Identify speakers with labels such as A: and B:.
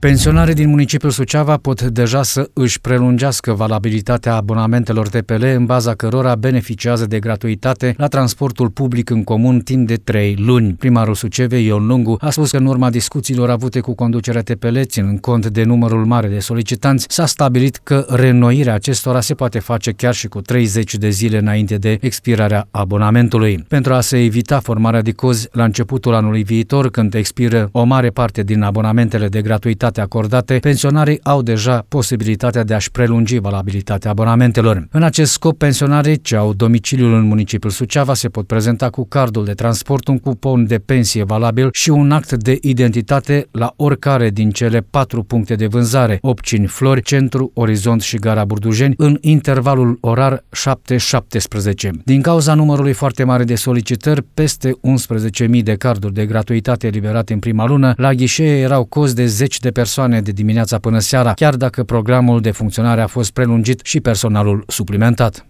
A: Pensionarii din municipiul Suceava pot deja să își prelungească valabilitatea abonamentelor TPL în baza cărora beneficiază de gratuitate la transportul public în comun timp de trei luni. Primarul Sucevei, Ion Lungu, a spus că în urma discuțiilor avute cu conducerea TPL, ținând cont de numărul mare de solicitanți, s-a stabilit că renoirea acestora se poate face chiar și cu 30 de zile înainte de expirarea abonamentului. Pentru a se evita formarea de cozi la începutul anului viitor, când expiră o mare parte din abonamentele de gratuitate prioritate acordate, pensionarii au deja posibilitatea de a-și prelungi valabilitatea abonamentelor. În acest scop, pensionarii ce au domiciliul în municipiul Suceava se pot prezenta cu cardul de transport, un cupon de pensie valabil și un act de identitate la oricare din cele patru puncte de vânzare, Opcini, Flori, Centru, Orizont și Gara Burdujeni, în intervalul orar 7-17. Din cauza numărului foarte mare de solicitări, peste 11.000 de carduri de gratuitate eliberate în prima lună, la ghișee erau cozi de zeci de persoane persoane de dimineața până seara, chiar dacă programul de funcționare a fost prelungit și personalul suplimentat.